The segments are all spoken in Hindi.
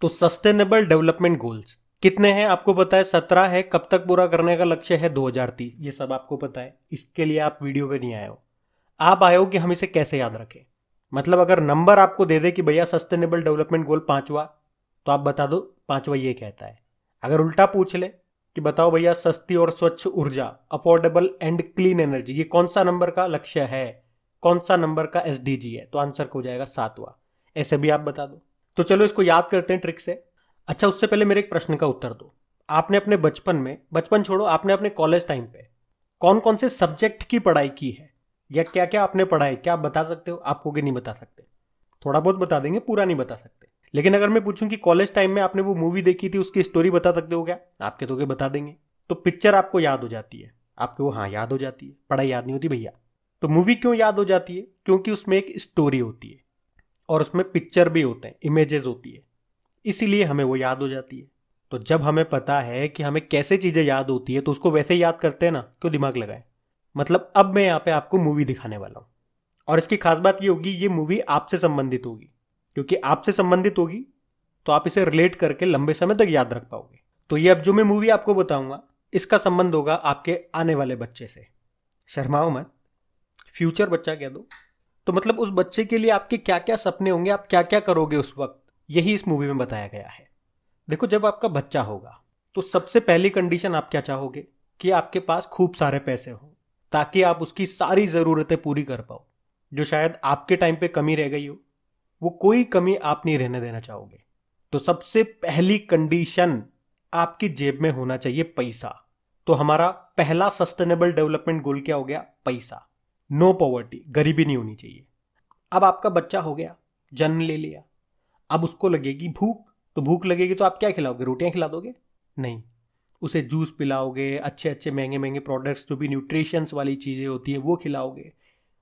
तो सस्टेनेबल डेवलपमेंट गोल्स कितने हैं आपको पता है सत्रह है कब तक पूरा करने का लक्ष्य है दो हजार तीस ये सब आपको पता है इसके लिए आप वीडियो पे नहीं आए हो आप आए हो कि हम इसे कैसे याद रखें मतलब अगर नंबर आपको दे दे कि भैया सस्टेनेबल डेवलपमेंट गोल पांचवा तो आप बता दो पांचवा ये कहता है अगर उल्टा पूछ ले कि बताओ भैया सस्ती और स्वच्छ ऊर्जा अफोर्डेबल एंड क्लीन एनर्जी ये कौन सा नंबर का लक्ष्य है कौन सा नंबर का एस है तो आंसर हो जाएगा सातवा ऐसे भी आप बता दो तो चलो इसको याद करते हैं ट्रिक से अच्छा उससे पहले मेरे एक प्रश्न का उत्तर दो आपने अपने बचपन में बचपन छोड़ो आपने अपने कॉलेज टाइम पे कौन कौन से सब्जेक्ट की पढ़ाई की है या क्या क्या आपने पढ़ाई क्या आप बता सकते हो आपको कि नहीं बता सकते थोड़ा बहुत बता देंगे पूरा नहीं बता सकते लेकिन अगर मैं पूछूं कि कॉलेज टाइम में आपने वो मूवी देखी थी उसकी स्टोरी बता सकते हो क्या आपके तो क्या बता देंगे तो पिक्चर आपको याद हो जाती है आपके वो हाँ याद हो जाती है पढ़ाई याद नहीं होती भैया तो मूवी क्यों याद हो जाती है क्योंकि उसमें एक स्टोरी होती है और उसमें पिक्चर भी होते हैं इमेजेस होती है इसीलिए हमें वो याद हो जाती है तो जब हमें पता है कि हमें कैसे चीज़ें याद होती है तो उसको वैसे याद करते हैं ना क्यों दिमाग लगाए मतलब अब मैं यहाँ पे आपको मूवी दिखाने वाला हूँ और इसकी खास बात ये होगी ये मूवी आपसे संबंधित होगी क्योंकि आपसे संबंधित होगी तो आप इसे रिलेट करके लंबे समय तक याद रख पाओगे तो ये अब जो मैं मूवी आपको बताऊंगा इसका संबंध होगा आपके आने वाले बच्चे से शर्माओ मत फ्यूचर बच्चा कह दो तो मतलब उस बच्चे के लिए आपके क्या क्या सपने होंगे आप क्या क्या करोगे उस वक्त यही इस मूवी में बताया गया है देखो जब आपका बच्चा होगा तो सबसे पहली कंडीशन आप क्या चाहोगे कि आपके पास खूब सारे पैसे हों ताकि आप उसकी सारी ज़रूरतें पूरी कर पाओ जो शायद आपके टाइम पे कमी रह गई हो वो कोई कमी आप नहीं रहने देना चाहोगे तो सबसे पहली कंडीशन आपकी जेब में होना चाहिए पैसा तो हमारा पहला सस्टेनेबल डेवलपमेंट गोल क्या हो गया पैसा नो पॉवर्टी गरीबी नहीं होनी चाहिए अब आपका बच्चा हो गया जन्म ले लिया अब उसको लगेगी भूख तो भूख लगेगी तो आप क्या खिलाओगे रोटियां खिला दोगे नहीं उसे जूस पिलाओगे अच्छे अच्छे महंगे महंगे प्रोडक्ट्स जो भी न्यूट्रिशंस वाली चीज़ें होती है वो खिलाओगे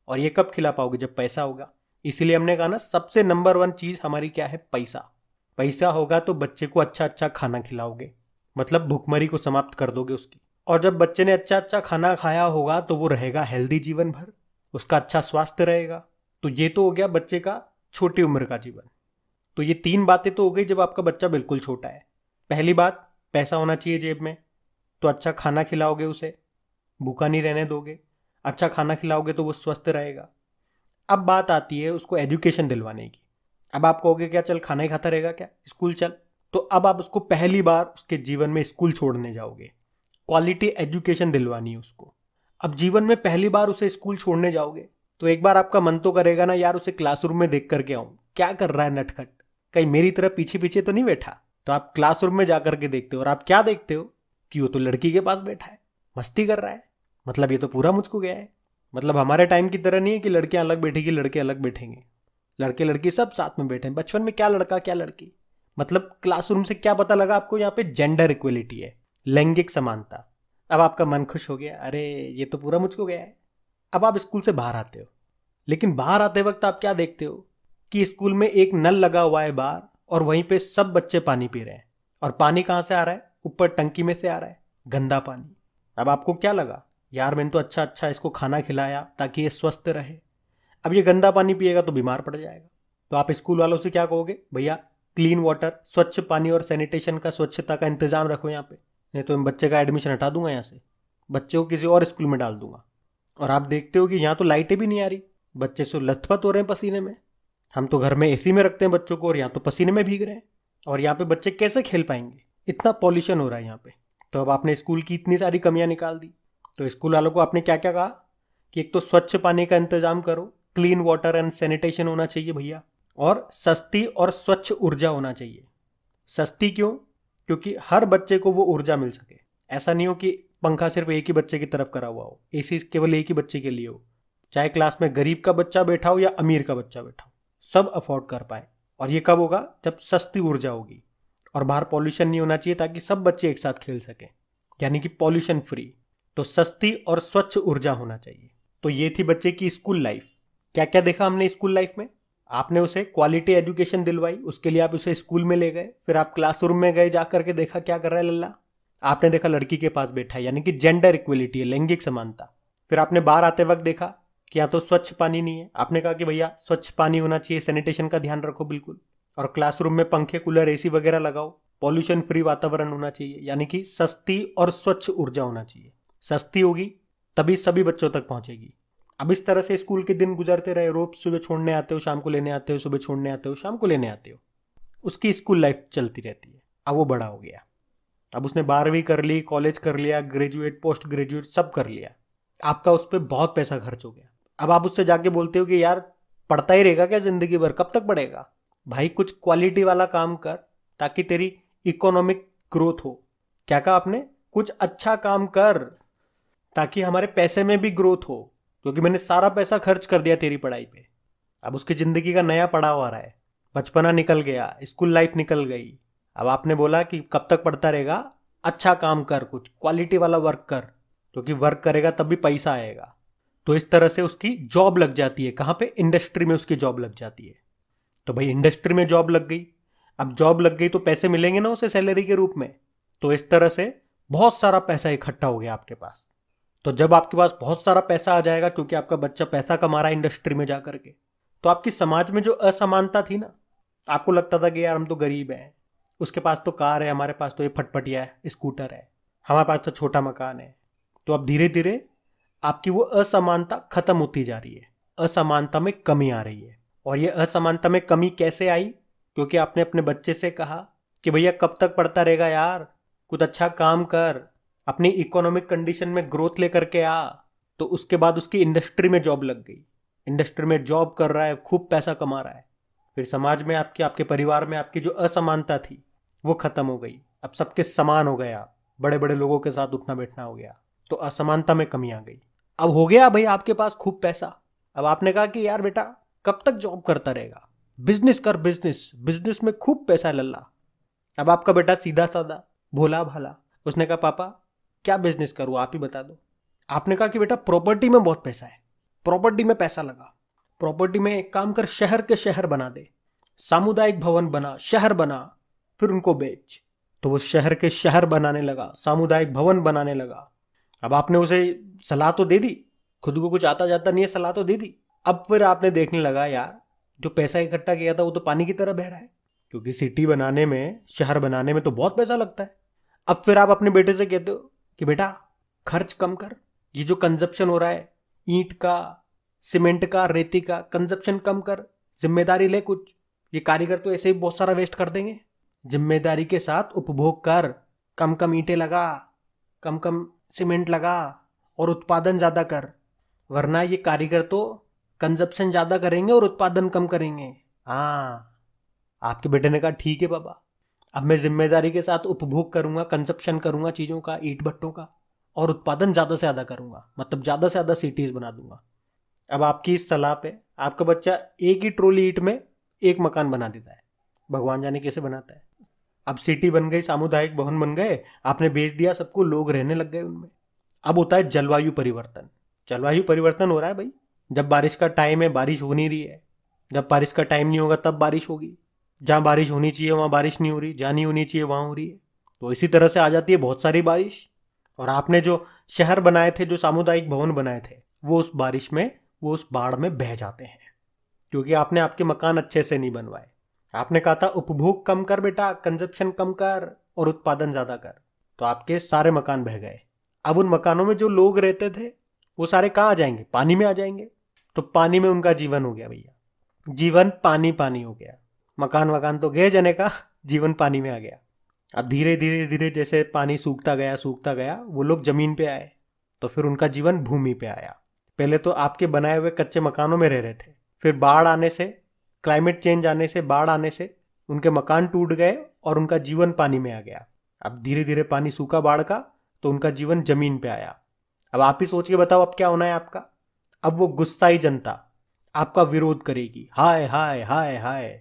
और ये कब खिला पाओगे जब पैसा होगा इसीलिए हमने कहा ना सबसे नंबर वन चीज़ हमारी क्या है पैसा पैसा होगा तो बच्चे को अच्छा अच्छा खाना खिलाओगे मतलब भुखमरी को समाप्त कर दोगे उसकी और जब बच्चे ने अच्छा अच्छा खाना खाया होगा तो वो रहेगा हेल्दी जीवन भर उसका अच्छा स्वास्थ्य रहेगा तो ये तो हो गया बच्चे का छोटी उम्र का जीवन तो ये तीन बातें तो हो गई जब आपका बच्चा बिल्कुल छोटा है पहली बात पैसा होना चाहिए जेब में तो अच्छा खाना खिलाओगे उसे भूखा नहीं रहने दोगे अच्छा खाना खिलाओगे तो वो स्वस्थ रहेगा अब बात आती है उसको एजुकेशन दिलवाने की अब आप कहोगे क्या चल खाना ही खाता रहेगा क्या स्कूल चल तो अब आप उसको पहली बार उसके जीवन में स्कूल छोड़ने जाओगे क्वालिटी एजुकेशन दिलवानी है उसको अब जीवन में पहली बार उसे स्कूल छोड़ने जाओगे तो एक बार आपका मन तो करेगा ना यार उसे क्लासरूम में देख करके आऊं क्या कर रहा है नटखट कहीं मेरी तरह पीछे पीछे तो नहीं बैठा तो आप क्लासरूम में जाकर के देखते हो और आप क्या देखते हो कि वो तो लड़की के पास बैठा है मस्ती कर रहा है मतलब ये तो पूरा मुझको गया है मतलब हमारे टाइम की तरह नहीं है कि लड़कियां अलग बैठेगी लड़के अलग बैठेंगे लड़के लड़की सब साथ में बैठे हैं बचपन में क्या लड़का क्या लड़की मतलब क्लासरूम से क्या पता लगा आपको यहाँ पे जेंडर इक्वलिटी है लैंगिक समानता अब आपका मन खुश हो गया अरे ये तो पूरा मुझको गया है अब आप स्कूल से बाहर आते हो लेकिन बाहर आते वक्त आप क्या देखते हो कि स्कूल में एक नल लगा हुआ है बाहर और वहीं पे सब बच्चे पानी पी रहे हैं और पानी कहाँ से आ रहा है ऊपर टंकी में से आ रहा है गंदा पानी अब आपको क्या लगा यार मैंने तो अच्छा अच्छा इसको खाना खिलाया ताकि ये स्वस्थ रहे अब ये गंदा पानी पिएगा तो बीमार पड़ जाएगा तो आप स्कूल वालों से क्या कहोगे भैया क्लीन वाटर स्वच्छ पानी और सैनिटेशन का स्वच्छता का इंतजाम रखो यहाँ पे नहीं तो मैं बच्चे का एडमिशन हटा दूंगा यहाँ से बच्चे को किसी और स्कूल में डाल दूंगा और आप देखते हो कि यहाँ तो लाइटें भी नहीं आ रही बच्चे से लथपथ हो रहे हैं पसीने में हम तो घर में ए में रखते हैं बच्चों को और यहाँ तो पसीने में भीग रहे हैं और यहाँ पे बच्चे कैसे खेल पाएंगे इतना पॉल्यूशन हो रहा है यहाँ पे तो अब आपने स्कूल की इतनी सारी कमियाँ निकाल दी तो स्कूल वालों को आपने क्या क्या कहा कि एक तो स्वच्छ पानी का इंतजाम करो क्लीन वाटर एंड सैनिटेशन होना चाहिए भैया और सस्ती और स्वच्छ ऊर्जा होना चाहिए सस्ती क्यों क्योंकि हर बच्चे को वो ऊर्जा मिल सके ऐसा नहीं हो कि पंखा सिर्फ एक ही बच्चे की तरफ करा हुआ हो ए केवल एक ही बच्चे के लिए हो चाहे क्लास में गरीब का बच्चा बैठा हो या अमीर का बच्चा बैठा हो सब अफोर्ड कर पाए और ये कब होगा जब सस्ती ऊर्जा होगी और बाहर पॉल्यूशन नहीं होना चाहिए ताकि सब बच्चे एक साथ खेल सकें यानी कि पॉल्यूशन फ्री तो सस्ती और स्वच्छ ऊर्जा होना चाहिए तो ये थी बच्चे की स्कूल लाइफ क्या क्या देखा हमने स्कूल लाइफ में आपने उसे क्वालिटी एजुकेशन दिलवाई उसके लिए आप उसे स्कूल में ले गए फिर आप क्लासरूम में गए जा करके देखा क्या कर रहा है लल्ला आपने देखा लड़की के पास बैठा है यानी कि जेंडर इक्वलिटी है लैंगिक समानता फिर आपने बाहर आते वक्त देखा कि यहाँ तो स्वच्छ पानी नहीं है आपने कहा कि भैया स्वच्छ पानी होना चाहिए सैनिटेशन का ध्यान रखो बिल्कुल और क्लासरूम में पंखे कूलर एसी वगैरह लगाओ पॉल्यूशन फ्री वातावरण होना चाहिए यानी कि सस्ती और स्वच्छ ऊर्जा होना चाहिए सस्ती होगी तभी सभी बच्चों तक पहुंचेगी अब इस तरह से स्कूल के दिन गुजरते रहे रोज सुबह छोड़ने आते हो शाम को लेने आते हो सुबह छोड़ने आते हो शाम को लेने आते हो उसकी स्कूल लाइफ चलती रहती है अब वो बड़ा हो गया अब उसने बारहवीं कर ली कॉलेज कर लिया ग्रेजुएट पोस्ट ग्रेजुएट सब कर लिया आपका उस पर बहुत पैसा खर्च हो गया अब आप उससे जाके बोलते हो कि यार पढ़ता ही रहेगा क्या ज़िंदगी भर कब तक पढ़ेगा भाई कुछ क्वालिटी वाला काम कर ताकि तेरी इकोनॉमिक ग्रोथ हो क्या कहा आपने कुछ अच्छा काम कर ताकि हमारे पैसे में भी ग्रोथ हो क्योंकि मैंने सारा पैसा खर्च कर दिया तेरी पढ़ाई पे अब उसकी ज़िंदगी का नया पड़ाव आ रहा है बचपना निकल गया स्कूल लाइफ निकल गई अब आपने बोला कि कब तक पढ़ता रहेगा अच्छा काम कर कुछ क्वालिटी वाला वर्क कर क्योंकि वर्क करेगा तब भी पैसा आएगा तो इस तरह से उसकी जॉब लग जाती है कहाँ पे इंडस्ट्री में उसकी जॉब लग जाती है तो भाई इंडस्ट्री में जॉब लग गई अब जॉब लग गई तो पैसे मिलेंगे ना उसे सैलरी के रूप में तो इस तरह से बहुत सारा पैसा इकट्ठा हो गया आपके पास तो जब आपके पास बहुत सारा पैसा आ जाएगा क्योंकि आपका बच्चा पैसा कमा रहा है इंडस्ट्री में जा करके तो आपकी समाज में जो असमानता थी ना आपको लगता था कि यार हम तो गरीब हैं उसके पास तो कार है हमारे पास तो ये फटपटिया है स्कूटर है हमारे पास तो छोटा मकान है तो अब धीरे धीरे आपकी वो असमानता खत्म होती जा रही है असमानता में कमी आ रही है और ये असमानता में कमी कैसे आई क्योंकि आपने अपने बच्चे से कहा कि भैया कब तक पढ़ता रहेगा यार कुछ अच्छा काम कर अपनी इकोनॉमिक कंडीशन में ग्रोथ लेकर के आ तो उसके बाद उसकी इंडस्ट्री में जॉब लग गई इंडस्ट्री में जॉब कर रहा है खूब पैसा कमा रहा है फिर समाज में आपकी आपके परिवार में आपकी जो असमानता थी वो खत्म हो गई अब सबके समान हो गया बड़े बड़े लोगों के साथ उठना बैठना हो गया तो असमानता में कमी आ गई अब हो गया भाई आपके पास खूब पैसा अब आपने कहा कि यार बेटा कब तक जॉब करता रहेगा बिजनेस कर बिजनेस बिजनेस में खूब पैसा लल्ला अब आपका बेटा सीधा साधा भोला भाला उसने कहा पापा क्या बिजनेस करूँ आप ही बता दो आपने कहा कि बेटा प्रॉपर्टी में बहुत पैसा है प्रॉपर्टी में पैसा लगा प्रॉपर्टी में एक काम कर शहर के शहर बना दे सामुदायिक भवन बना शहर बना फिर उनको बेच तो वो शहर के शहर बनाने लगा सामुदायिक भवन बनाने लगा अब आपने उसे सलाह तो दे दी खुद को कुछ आता जाता नहीं है सलाह तो दे दी अब फिर आपने देखने लगा यार जो पैसा इकट्ठा किया था वो तो पानी की तरह बह रहा है क्योंकि सिटी बनाने में शहर बनाने में तो बहुत पैसा लगता है अब फिर आप अपने बेटे से कहते हो कि बेटा खर्च कम कर ये जो कंजप्शन हो रहा है ईंट का सीमेंट का रेती का कंजप्शन कम कर जिम्मेदारी ले कुछ ये कारीगर तो ऐसे ही बहुत सारा वेस्ट कर देंगे जिम्मेदारी के साथ उपभोग कर कम कम ईंटें लगा कम कम सीमेंट लगा और उत्पादन ज़्यादा कर वरना ये कारीगर तो कंजप्शन ज़्यादा करेंगे और उत्पादन कम करेंगे हाँ आपके बेटे ने कहा ठीक है बाबा अब मैं जिम्मेदारी के साथ उपभोग करूंगा कंजप्शन करूंगा चीज़ों का ईट भट्टों का और उत्पादन ज़्यादा से ज़्यादा करूंगा मतलब ज़्यादा से ज़्यादा सिटीज़ बना दूंगा अब आपकी इस सलाह पे आपका बच्चा एक ही ट्रोली ईट में एक मकान बना देता है भगवान जाने कैसे बनाता है अब सिटी बन गई सामुदायिक भवन बन गए आपने बेच दिया सबको लोग रहने लग गए उनमें अब होता है जलवायु परिवर्तन जलवायु परिवर्तन हो रहा है भाई जब बारिश का टाइम है बारिश हो नहीं रही है जब बारिश का टाइम नहीं होगा तब बारिश होगी जहाँ बारिश होनी चाहिए वहाँ बारिश नहीं हो रही जहाँ नहीं होनी चाहिए वहाँ हो रही है तो इसी तरह से आ जाती है बहुत सारी बारिश और आपने जो शहर बनाए थे जो सामुदायिक भवन बनाए थे वो उस बारिश में वो उस बाढ़ में बह जाते हैं क्योंकि आपने आपके मकान अच्छे से नहीं बनवाए आपने कहा था उपभोग कम कर बेटा कंजप्शन कम कर और उत्पादन ज़्यादा कर तो आपके सारे मकान बह गए अब उन मकानों में जो लोग रहते थे वो सारे कहाँ आ जाएंगे पानी में आ जाएंगे तो पानी में उनका जीवन हो गया भैया जीवन पानी पानी हो गया मकान वकान तो गए जने का जीवन पानी में आ गया अब धीरे धीरे धीरे जैसे पानी सूखता गया सूखता गया वो लोग जमीन पे आए तो फिर उनका जीवन भूमि पे आया पहले तो आपके बनाए हुए कच्चे मकानों में रह रहे थे फिर बाढ़ आने से क्लाइमेट चेंज आने से बाढ़ आने से उनके मकान टूट गए और उनका जीवन पानी में आ गया अब धीरे धीरे पानी सूखा बाढ़ का तो उनका जीवन जमीन पे आया अब आप ही सोच के बताओ अब क्या होना है आपका अब वो गुस्साई जनता आपका विरोध करेगी हाय हाय हाय हाय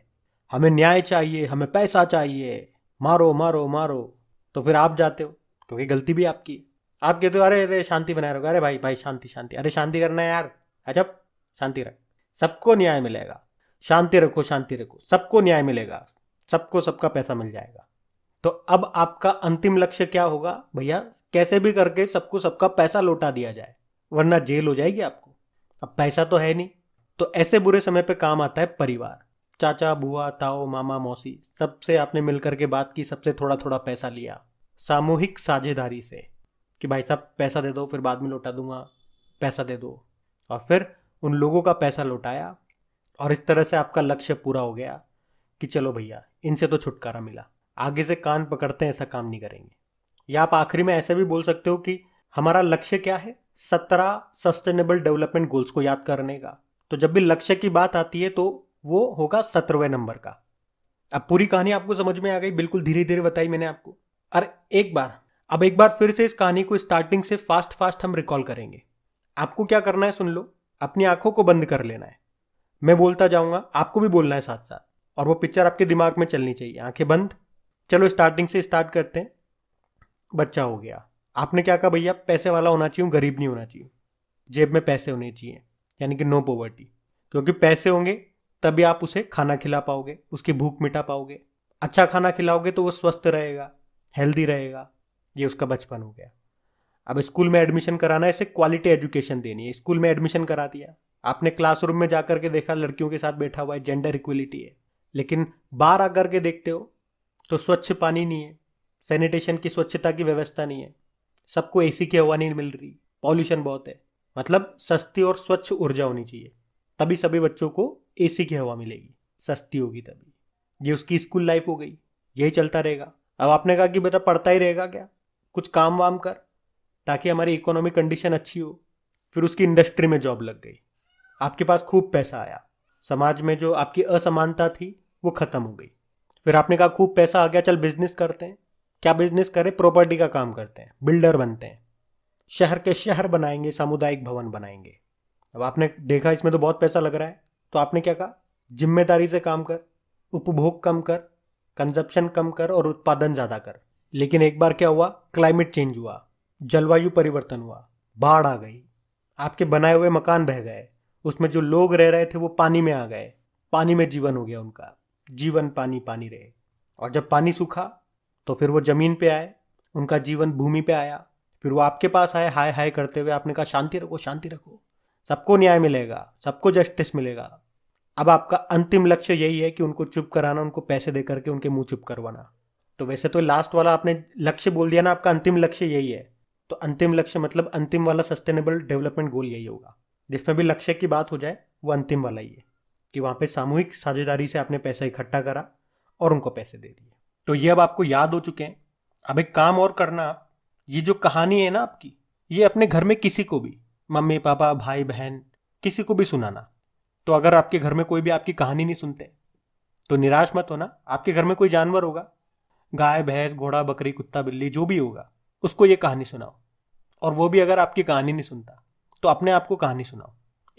हमें न्याय चाहिए हमें पैसा चाहिए मारो मारो मारो तो फिर आप जाते हो क्योंकि गलती भी आपकी है आप कहते हो अरे अरे शांति बनाए रखो अरे भाई भाई शांति शांति अरे शांति करना है यार अजब शांति रख सबको न्याय मिलेगा शांति रखो शांति रखो सबको न्याय मिलेगा सबको सबका पैसा मिल जाएगा तो अब आपका अंतिम लक्ष्य क्या होगा भैया कैसे भी करके सबको सबका पैसा लौटा दिया जाए वरना जेल हो जाएगी आपको अब पैसा तो है नहीं तो ऐसे बुरे समय पे काम आता है परिवार चाचा बुआ ताओ मामा मौसी सबसे आपने मिलकर के बात की सबसे थोड़ा थोड़ा पैसा लिया सामूहिक साझेदारी से कि भाई साहब पैसा दे दो फिर बाद में लौटा दूंगा पैसा दे दो और फिर उन लोगों का पैसा लौटाया और इस तरह से आपका लक्ष्य पूरा हो गया कि चलो भैया इनसे तो छुटकारा मिला आगे से कान पकड़ते हैं ऐसा काम नहीं करेंगे या आप आखिरी में ऐसे भी बोल सकते हो कि हमारा लक्ष्य क्या है सत्रह सस्टेनेबल डेवलपमेंट गोल्स को याद करने का तो जब भी लक्ष्य की बात आती है तो वो होगा सत्रहवें नंबर का अब पूरी कहानी आपको समझ में आ गई बिल्कुल धीरे धीरे बताई मैंने आपको और एक बार अब एक बार फिर से इस कहानी को स्टार्टिंग से फास्ट फास्ट हम रिकॉल करेंगे आपको क्या करना है सुन लो अपनी आंखों को बंद कर लेना है मैं बोलता जाऊंगा आपको भी बोलना है साथ साथ और वो पिक्चर आपके दिमाग में चलनी चाहिए आंखें बंद चलो स्टार्टिंग से स्टार्ट करते हैं बच्चा हो गया आपने क्या कहा भैया पैसे वाला होना चाहिए गरीब नहीं होना चाहिए जेब में पैसे होने चाहिए यानी कि नो पॉवर्टी क्योंकि पैसे होंगे तभी आप उसे खाना खिला पाओगे उसकी भूख मिटा पाओगे अच्छा खाना खिलाओगे तो वो स्वस्थ रहेगा हेल्दी रहेगा ये उसका बचपन हो गया अब स्कूल में एडमिशन कराना है इसे क्वालिटी एजुकेशन देनी है स्कूल में एडमिशन करा दिया आपने क्लासरूम में जाकर के देखा लड़कियों के साथ बैठा हुआ है जेंडर इक्वलिटी है लेकिन बाहर आकर के देखते हो तो स्वच्छ पानी नहीं है सैनिटेशन की स्वच्छता की व्यवस्था नहीं है सबको ए की हवा नहीं मिल रही पॉल्यूशन बहुत है मतलब सस्ती और स्वच्छ ऊर्जा होनी चाहिए तभी सभी बच्चों को एसी की हवा मिलेगी सस्ती होगी तभी ये उसकी स्कूल लाइफ हो गई यही चलता रहेगा अब आपने कहा कि बेटा पढ़ता ही रहेगा क्या कुछ काम वाम कर ताकि हमारी इकोनॉमिक कंडीशन अच्छी हो फिर उसकी इंडस्ट्री में जॉब लग गई आपके पास खूब पैसा आया समाज में जो आपकी असमानता थी वो ख़त्म हो गई फिर आपने कहा खूब पैसा आ गया चल बिजनेस करते हैं क्या बिजनेस करें प्रॉपर्टी का काम करते हैं बिल्डर बनते हैं शहर के शहर बनाएंगे सामुदायिक भवन बनाएंगे अब आपने देखा इसमें तो बहुत पैसा लग रहा है तो आपने क्या कहा जिम्मेदारी से काम कर उपभोग कम कर कंजप्शन कम कर और उत्पादन ज़्यादा कर लेकिन एक बार क्या हुआ क्लाइमेट चेंज हुआ जलवायु परिवर्तन हुआ बाढ़ आ गई आपके बनाए हुए मकान बह गए उसमें जो लोग रह रहे थे वो पानी में आ गए पानी में जीवन हो गया उनका जीवन पानी पानी रहे और जब पानी सूखा तो फिर वो ज़मीन पे आए उनका जीवन भूमि पे आया फिर वो आपके पास आए हाय हाय करते हुए आपने कहा शांति रखो शांति रखो सबको न्याय मिलेगा सबको जस्टिस मिलेगा अब आपका अंतिम लक्ष्य यही है कि उनको चुप कराना उनको पैसे दे करके उनके मुंह चुप करवाना तो वैसे तो लास्ट वाला आपने लक्ष्य बोल दिया ना आपका अंतिम लक्ष्य यही है तो अंतिम लक्ष्य मतलब अंतिम वाला सस्टेनेबल डेवलपमेंट गोल यही होगा जिसमें भी लक्ष्य की बात हो जाए वो अंतिम वाला ही है कि वहाँ पे सामूहिक साझेदारी से आपने पैसा इकट्ठा करा और उनको पैसे दे दिए तो ये अब आपको याद हो चुके हैं अब एक काम और करना आप ये जो कहानी है ना आपकी ये अपने घर में किसी को भी मम्मी पापा भाई बहन किसी को भी सुनाना तो अगर आपके घर में कोई भी आपकी कहानी नहीं सुनते तो निराश मत होना आपके घर में कोई जानवर होगा गाय भैंस घोड़ा बकरी कुत्ता बिल्ली जो भी होगा उसको ये कहानी सुनाओ और वो भी अगर आपकी कहानी नहीं सुनता तो अपने आप को कहानी सुनाओ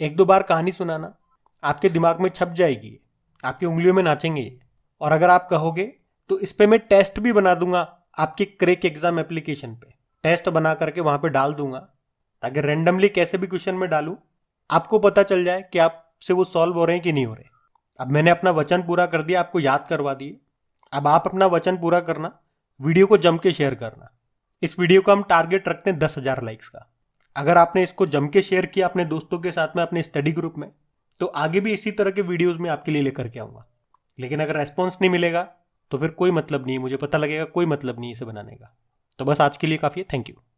एक दो बार कहानी सुनाना आपके दिमाग में छप जाएगी ये आपकी उंगलियों में नाचेंगे ये और अगर आप कहोगे तो इस पर मैं टेस्ट भी बना दूंगा आपके क्रेक एग्जाम एप्लीकेशन पे टेस्ट बना करके वहाँ पे डाल दूंगा ताकि रेंडमली कैसे भी क्वेश्चन में डालू आपको पता चल जाए कि आप से वो सॉल्व हो रहे हैं कि नहीं हो रहे अब मैंने अपना वचन पूरा कर दिया आपको याद करवा दिए अब आप अपना वचन पूरा करना वीडियो को जम के शेयर करना इस वीडियो का हम टारगेट रखते हैं दस हज़ार लाइक्स का अगर आपने इसको जम के शेयर किया अपने दोस्तों के साथ में अपने स्टडी ग्रुप में तो आगे भी इसी तरह के वीडियोज़ में आपके लिए लेकर के आऊँगा लेकिन अगर रेस्पॉन्स नहीं मिलेगा तो फिर कोई मतलब नहीं मुझे पता लगेगा कोई मतलब नहीं इसे बनाने का तो बस आज के लिए काफ़ी है थैंक यू